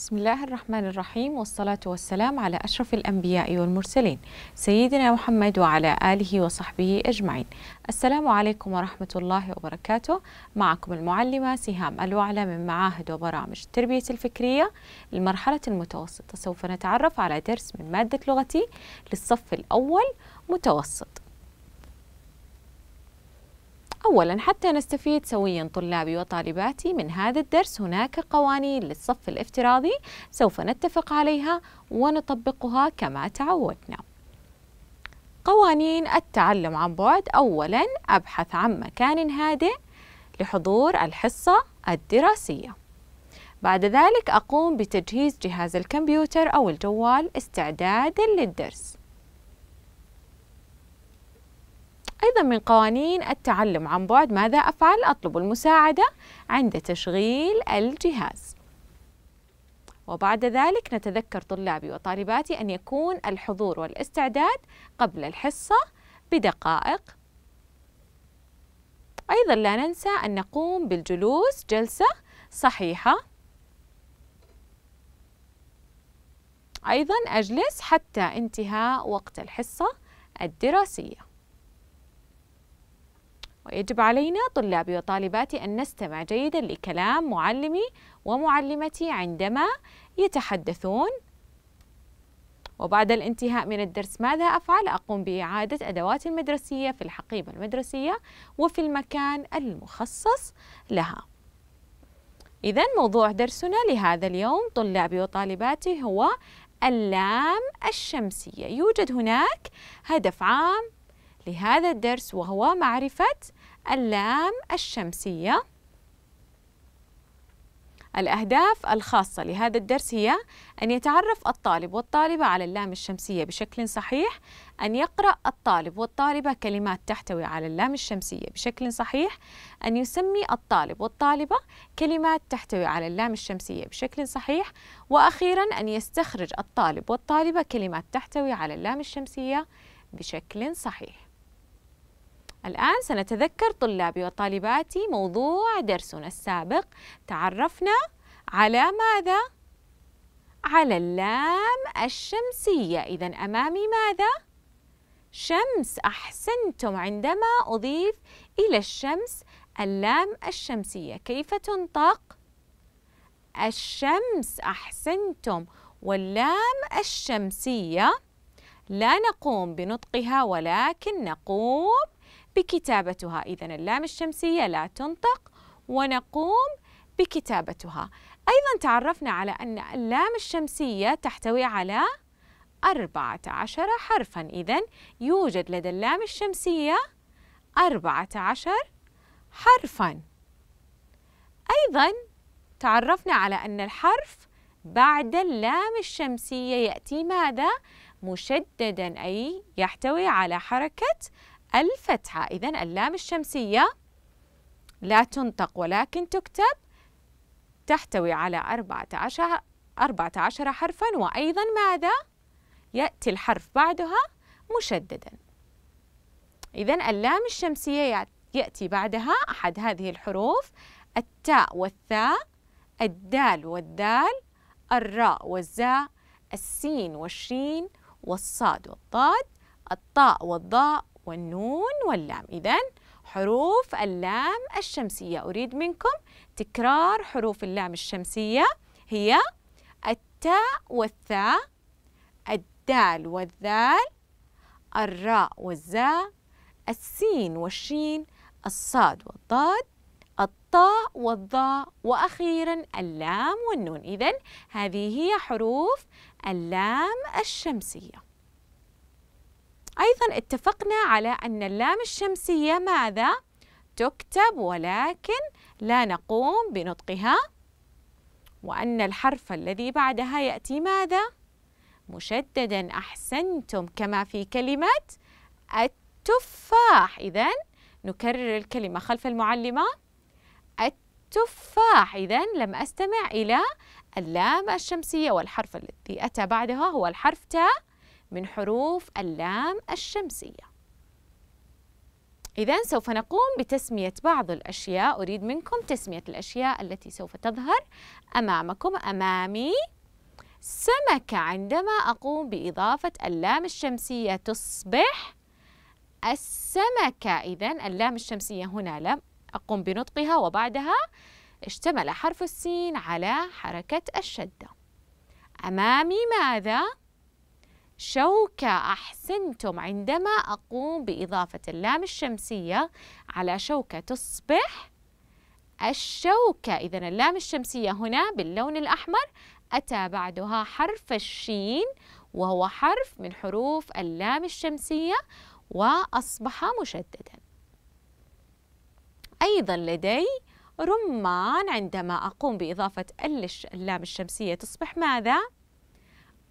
بسم الله الرحمن الرحيم والصلاة والسلام على أشرف الأنبياء والمرسلين سيدنا محمد وعلى آله وصحبه أجمعين السلام عليكم ورحمة الله وبركاته معكم المعلمة سهام الوعلى من معاهد وبرامج التربية الفكرية المرحلة المتوسطة سوف نتعرف على درس من مادة لغتي للصف الأول متوسط أولا حتى نستفيد سويا طلابي وطالباتي من هذا الدرس هناك قوانين للصف الافتراضي سوف نتفق عليها ونطبقها كما تعودنا قوانين التعلم عن بعد أولا أبحث عن مكان هادئ لحضور الحصة الدراسية بعد ذلك أقوم بتجهيز جهاز الكمبيوتر أو الجوال استعدادا للدرس أيضا من قوانين التعلم عن بعد ماذا أفعل؟ أطلب المساعدة عند تشغيل الجهاز وبعد ذلك نتذكر طلابي وطالباتي أن يكون الحضور والاستعداد قبل الحصة بدقائق أيضا لا ننسى أن نقوم بالجلوس جلسة صحيحة أيضا أجلس حتى انتهاء وقت الحصة الدراسية ويجب علينا طلابي وطالباتي أن نستمع جيدا لكلام معلمي ومعلمتي عندما يتحدثون وبعد الانتهاء من الدرس ماذا أفعل؟ أقوم بإعادة أدواتي المدرسية في الحقيبة المدرسية وفي المكان المخصص لها إذا موضوع درسنا لهذا اليوم طلابي وطالباتي هو اللام الشمسية يوجد هناك هدف عام لهذا الدرس وهو معرفة اللام الشمسية الأهداف الخاصة لهذا الدرس هي أن يتعرف الطالب والطالبة على اللام الشمسية بشكل صحيح أن يقرأ الطالب والطالبة كلمات تحتوي على اللام الشمسية بشكل صحيح أن يسمي الطالب والطالبة كلمات تحتوي على اللام الشمسية بشكل صحيح وأخيرا أن يستخرج الطالب والطالبة كلمات تحتوي على اللام الشمسية بشكل صحيح الآن سنتذكر طلابي وطالباتي موضوع درسنا السابق تعرفنا على ماذا؟ على اللام الشمسية إذا أمامي ماذا؟ شمس أحسنتم عندما أضيف إلى الشمس اللام الشمسية كيف تنطق؟ الشمس أحسنتم واللام الشمسية لا نقوم بنطقها ولكن نقوم بكتابتها إذا اللام الشمسية لا تنطق ونقوم بكتابتها أيضا تعرفنا على أن اللام الشمسية تحتوي على 14 حرفا إذا يوجد لدى اللام الشمسية 14 حرفا أيضا تعرفنا على أن الحرف بعد اللام الشمسية يأتي ماذا؟ مشددا أي يحتوي على حركة الفتحة إذا اللام الشمسية لا تنطق ولكن تكتب تحتوي على أربعة عشر حرفا وأيضا ماذا؟ يأتي الحرف بعدها مشددا إذا اللام الشمسية يأتي بعدها أحد هذه الحروف التاء والثاء الدال والدال الراء والزاء السين والشين والصاد والضاد الطاء والضاء والنون واللام إذا حروف اللام الشمسية أريد منكم تكرار حروف اللام الشمسية هي التاء والثاء الدال والذال الراء والزاء السين والشين الصاد والضاد الطاء والضاء وأخيرا اللام والنون إذا هذه هي حروف اللام الشمسية أيضا اتفقنا على أن اللام الشمسية ماذا؟ تكتب ولكن لا نقوم بنطقها وأن الحرف الذي بعدها يأتي ماذا؟ مشددا أحسنتم كما في كلمة التفاح إذا نكرر الكلمة خلف المعلمة التفاح إذا لم أستمع إلى اللام الشمسية والحرف الذي أتى بعدها هو الحرف تاء من حروف اللام الشمسية إذا سوف نقوم بتسمية بعض الأشياء أريد منكم تسمية الأشياء التي سوف تظهر أمامكم أمامي سمكة عندما أقوم بإضافة اللام الشمسية تصبح السمكة إذا اللام الشمسية هنا لم أقوم بنطقها وبعدها اشتمل حرف السين على حركة الشدة أمامي ماذا؟ شوكة أحسنتم عندما أقوم بإضافة اللام الشمسية على شوكة تصبح الشوكة إذا اللام الشمسية هنا باللون الأحمر أتى بعدها حرف الشين وهو حرف من حروف اللام الشمسية وأصبح مشددا أيضا لدي رمان عندما أقوم بإضافة اللام الشمسية تصبح ماذا؟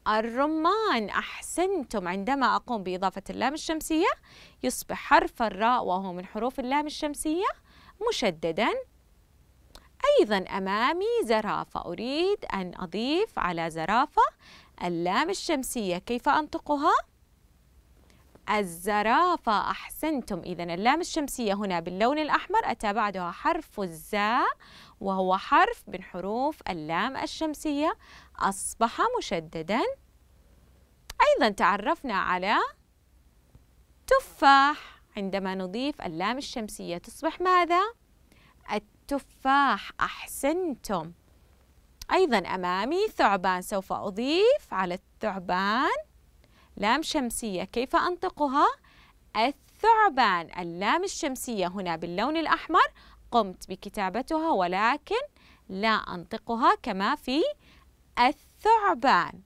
الرمان أحسنتم عندما أقوم بإضافة اللام الشمسية يصبح حرف الراء وهو من حروف اللام الشمسية مشددا أيضا أمامي زرافة أريد أن أضيف على زرافة اللام الشمسية كيف أنطقها؟ الزرافة أحسنتم إذا اللام الشمسية هنا باللون الأحمر أتى بعدها حرف الزاء وهو حرف من حروف اللام الشمسية أصبح مشددا أيضا تعرفنا على تفاح عندما نضيف اللام الشمسية تصبح ماذا؟ التفاح أحسنتم أيضا أمامي ثعبان سوف أضيف على الثعبان لام شمسية كيف أنطقها؟ الثعبان اللام الشمسية هنا باللون الأحمر قمت بكتابتها ولكن لا أنطقها كما في الثعبان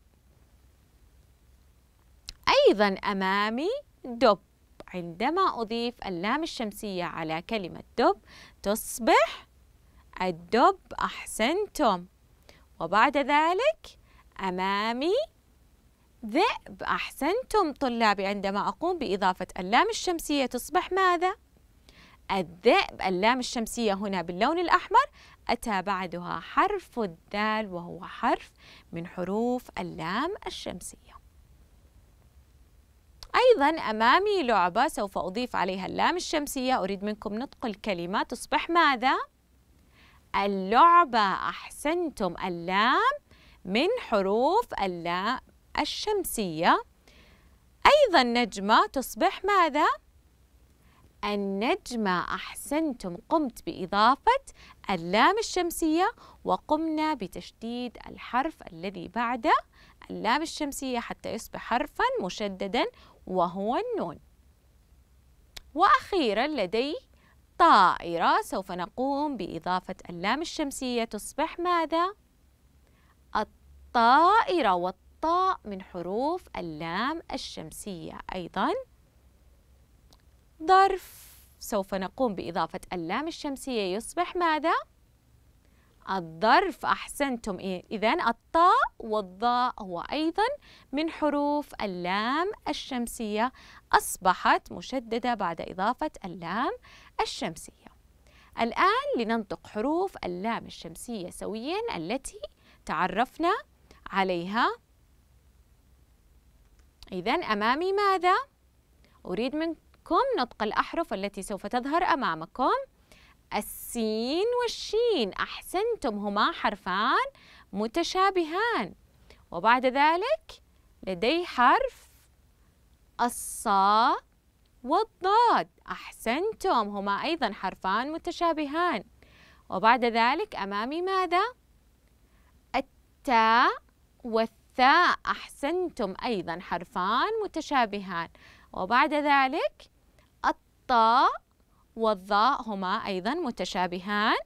أيضا أمامي دب عندما أضيف اللام الشمسية على كلمة دب تصبح الدب أحسنتم وبعد ذلك أمامي ذئب أحسنتم طلابي عندما أقوم بإضافة اللام الشمسية تصبح ماذا؟ الذئب اللام الشمسية هنا باللون الأحمر أتى بعدها حرف الدال وهو حرف من حروف اللام الشمسية أيضا أمامي لعبة سوف أضيف عليها اللام الشمسية أريد منكم نطق الكلمة تصبح ماذا؟ اللعبة أحسنتم اللام من حروف اللام الشمسية أيضا نجمة تصبح ماذا؟ النجمة أحسنتم قمت بإضافة اللام الشمسية وقمنا بتشديد الحرف الذي بعد اللام الشمسية حتى يصبح حرفا مشددا وهو النون وأخيرا لدي طائرة سوف نقوم بإضافة اللام الشمسية تصبح ماذا؟ الطائرة والطاء من حروف اللام الشمسية أيضاً ظرف سوف نقوم بإضافة اللام الشمسية يصبح ماذا؟ الظرف أحسنتم إذا الطاء والضاء هو أيضا من حروف اللام الشمسية أصبحت مشددة بعد إضافة اللام الشمسية الآن لننطق حروف اللام الشمسية سويا التي تعرفنا عليها إذا أمامي ماذا؟ أريد من كم نطق الأحرف التي سوف تظهر أمامكم السين والشين أحسنتم هما حرفان متشابهان وبعد ذلك لدي حرف الصاء والضاد أحسنتم هما أيضا حرفان متشابهان وبعد ذلك أمامي ماذا؟ التاء والثاء أحسنتم أيضا حرفان متشابهان وبعد ذلك الطاء والظاء هما أيضا متشابهان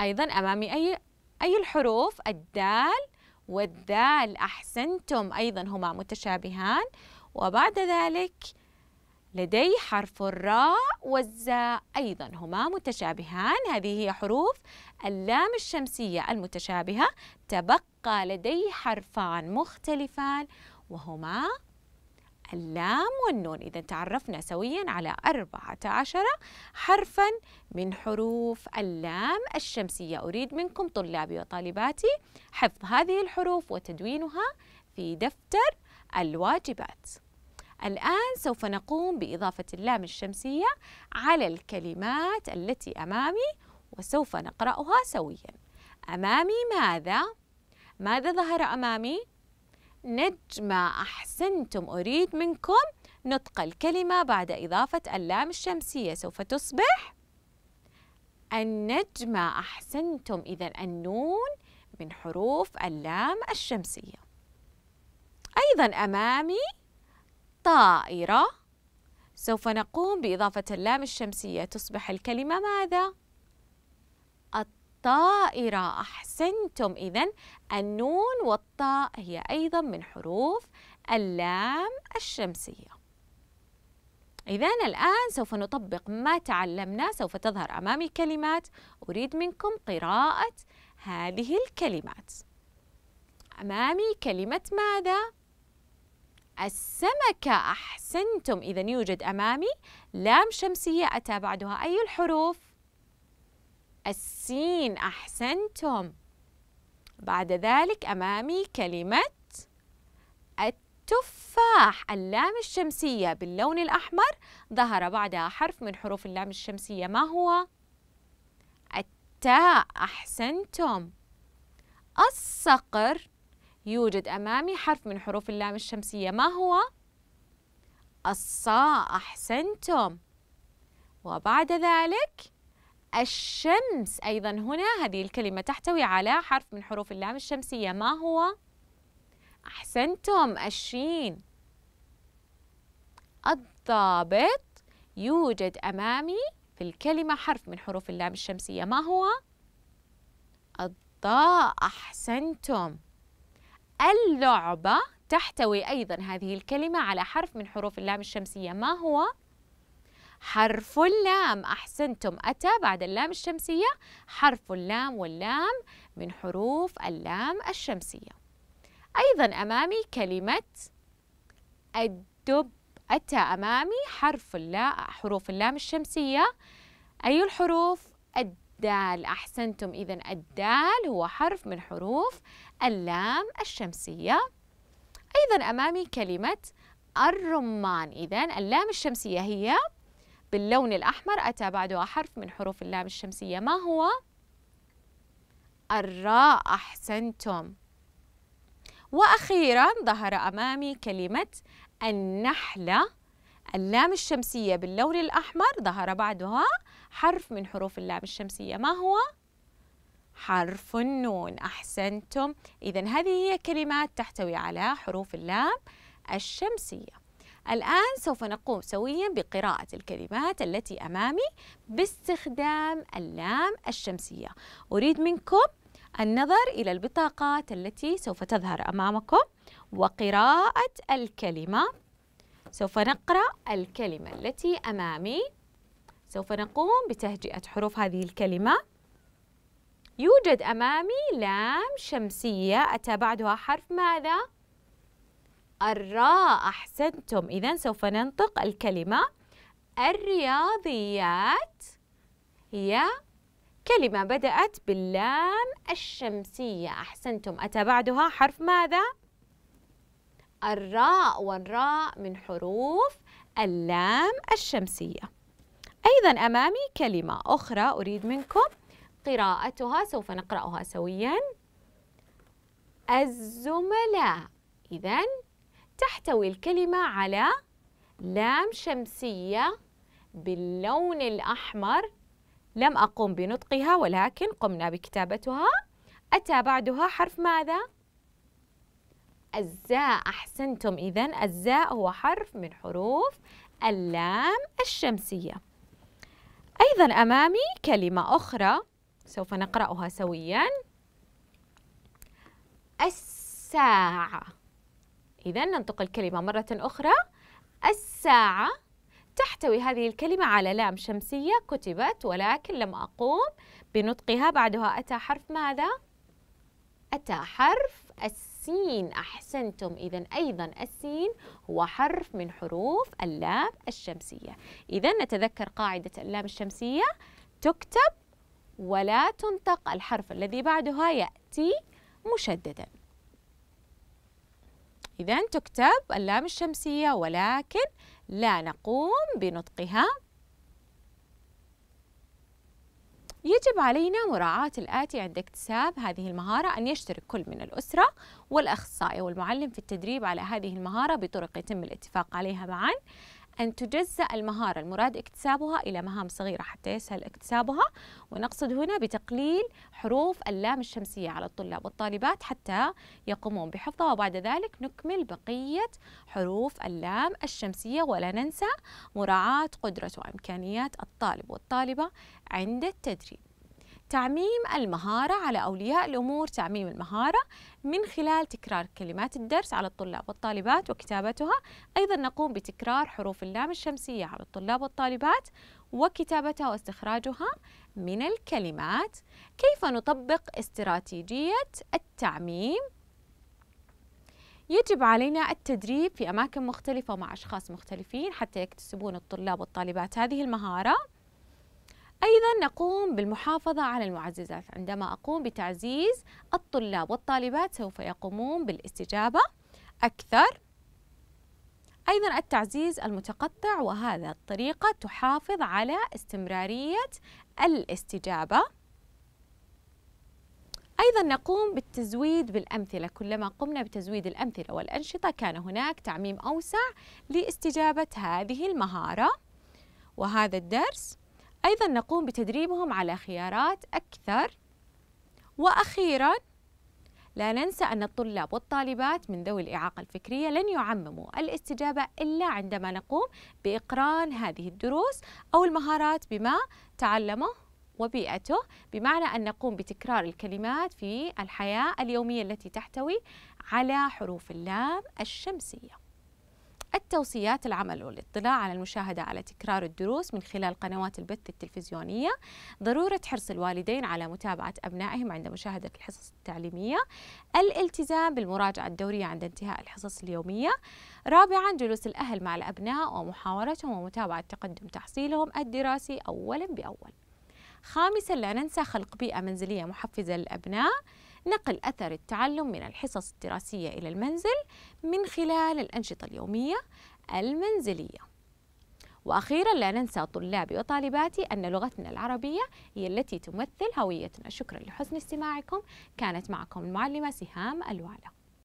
أيضا أمامي أي أي الحروف الدال والدال أحسنتم أيضا هما متشابهان وبعد ذلك لدي حرف الراء والزاء أيضا هما متشابهان هذه هي حروف اللام الشمسية المتشابهة تبقى لدي حرفان مختلفان وهما اللام والنون إذا تعرفنا سويا على 14 حرفا من حروف اللام الشمسية أريد منكم طلابي وطالباتي حفظ هذه الحروف وتدوينها في دفتر الواجبات الآن سوف نقوم بإضافة اللام الشمسية على الكلمات التي أمامي وسوف نقرأها سويا أمامي ماذا؟ ماذا ظهر أمامي؟ نجمة أحسنتم أريد منكم نطق الكلمة بعد إضافة اللام الشمسية سوف تصبح النجمة أحسنتم إذا النون من حروف اللام الشمسية أيضا أمامي طائرة سوف نقوم بإضافة اللام الشمسية تصبح الكلمة ماذا؟ طائرة أحسنتم إذا النون والطاء هي أيضا من حروف اللام الشمسية إذا الآن سوف نطبق ما تعلمنا سوف تظهر أمامي كلمات أريد منكم قراءة هذه الكلمات أمامي كلمة ماذا؟ السمكة أحسنتم إذا يوجد أمامي لام شمسية أتى بعدها أي الحروف؟ السين أحسنتم بعد ذلك أمامي كلمة التفاح اللام الشمسية باللون الأحمر ظهر بعدها حرف من حروف اللام الشمسية ما هو؟ التاء أحسنتم الصقر يوجد أمامي حرف من حروف اللام الشمسية ما هو؟ الصاء أحسنتم وبعد ذلك الشمس أيضا هنا هذه الكلمة تحتوي على حرف من حروف اللام الشمسية ما هو؟ أحسنتم الشين الضابط يوجد أمامي في الكلمة حرف من حروف اللام الشمسية ما هو؟ الضاء أحسنتم اللعبة تحتوي أيضا هذه الكلمة على حرف من حروف اللام الشمسية ما هو؟ حرف اللام أحسنتم أتى بعد اللام الشمسية حرف اللام واللام من حروف اللام الشمسية أيضا أمامي كلمة الدب أتى أمامي حرف اللا حروف اللام الشمسية أي الحروف الدال أحسنتم إذا الدال هو حرف من حروف اللام الشمسية أيضا أمامي كلمة الرمان إذا اللام الشمسية هي باللون الأحمر أتى بعدها حرف من حروف اللام الشمسية ما هو؟ الراء أحسنتم وأخيرا ظهر أمامي كلمة النحلة اللام الشمسية باللون الأحمر ظهر بعدها حرف من حروف اللام الشمسية ما هو؟ حرف النون أحسنتم إذا هذه هي كلمات تحتوي على حروف اللام الشمسية الآن سوف نقوم سويا بقراءة الكلمات التي أمامي باستخدام اللام الشمسية أريد منكم النظر إلى البطاقات التي سوف تظهر أمامكم وقراءة الكلمة سوف نقرأ الكلمة التي أمامي سوف نقوم بتهجئة حروف هذه الكلمة يوجد أمامي لام شمسية أتى بعدها حرف ماذا؟ الراء أحسنتم إذا سوف ننطق الكلمة الرياضيات هي كلمة بدأت باللام الشمسية أحسنتم أتى بعدها حرف ماذا؟ الراء والراء من حروف اللام الشمسية أيضا أمامي كلمة أخرى أريد منكم قراءتها سوف نقرأها سويا الزملاء إذا تحتوي الكلمة على لام شمسية باللون الأحمر لم أقم بنطقها ولكن قمنا بكتابتها أتى بعدها حرف ماذا؟ الزاء أحسنتم إذا الزاء هو حرف من حروف اللام الشمسية أيضا أمامي كلمة أخرى سوف نقرأها سويا الساعة إذا ننطق الكلمة مرة أخرى الساعة تحتوي هذه الكلمة على لام شمسية كتبت ولكن لم أقوم بنطقها بعدها أتى حرف ماذا؟ أتى حرف السين أحسنتم إذا أيضا السين هو حرف من حروف اللام الشمسية إذا نتذكر قاعدة اللام الشمسية تكتب ولا تنطق الحرف الذي بعدها يأتي مشددا إذا تكتب اللام الشمسية ولكن لا نقوم بنطقها يجب علينا مراعاة الآتي عند اكتساب هذه المهارة أن يشترك كل من الأسرة والأخصائي والمعلم في التدريب على هذه المهارة بطرق يتم الاتفاق عليها معاً أن تجزأ المهارة المراد اكتسابها إلى مهام صغيرة حتى يسهل اكتسابها ونقصد هنا بتقليل حروف اللام الشمسية على الطلاب والطالبات حتى يقومون بحفظها وبعد ذلك نكمل بقية حروف اللام الشمسية ولا ننسى مراعاة قدرة وإمكانيات الطالب والطالبة عند التدريب تعميم المهارة على أولياء الأمور تعميم المهارة من خلال تكرار كلمات الدرس على الطلاب والطالبات وكتابتها أيضا نقوم بتكرار حروف اللام الشمسية على الطلاب والطالبات وكتابتها واستخراجها من الكلمات كيف نطبق استراتيجية التعميم يجب علينا التدريب في أماكن مختلفة مع أشخاص مختلفين حتى يكتسبون الطلاب والطالبات هذه المهارة أيضا نقوم بالمحافظة على المعززات عندما أقوم بتعزيز الطلاب والطالبات سوف يقومون بالاستجابة أكثر أيضا التعزيز المتقطع وهذا الطريقة تحافظ على استمرارية الاستجابة أيضا نقوم بالتزويد بالأمثلة كلما قمنا بتزويد الأمثلة والأنشطة كان هناك تعميم أوسع لاستجابة هذه المهارة وهذا الدرس أيضا نقوم بتدريبهم على خيارات أكثر وأخيرا لا ننسى أن الطلاب والطالبات من ذوي الإعاقة الفكرية لن يعمموا الاستجابة إلا عندما نقوم بإقران هذه الدروس أو المهارات بما تعلمه وبيئته بمعنى أن نقوم بتكرار الكلمات في الحياة اليومية التي تحتوي على حروف اللام الشمسية التوصيات العمل والاطلاع على المشاهدة على تكرار الدروس من خلال قنوات البث التلفزيونية ضرورة حرص الوالدين على متابعة أبنائهم عند مشاهدة الحصص التعليمية الالتزام بالمراجعة الدورية عند انتهاء الحصص اليومية رابعا جلوس الأهل مع الأبناء ومحاورتهم ومتابعة تقدم تحصيلهم الدراسي أولا بأول خامسا لا ننسى خلق بيئة منزلية محفزة للأبناء نقل أثر التعلم من الحصص الدراسية إلى المنزل من خلال الأنشطة اليومية المنزلية وأخيرا لا ننسى طلابي وطالباتي أن لغتنا العربية هي التي تمثل هويتنا شكرا لحسن استماعكم كانت معكم المعلمة سهام الوالق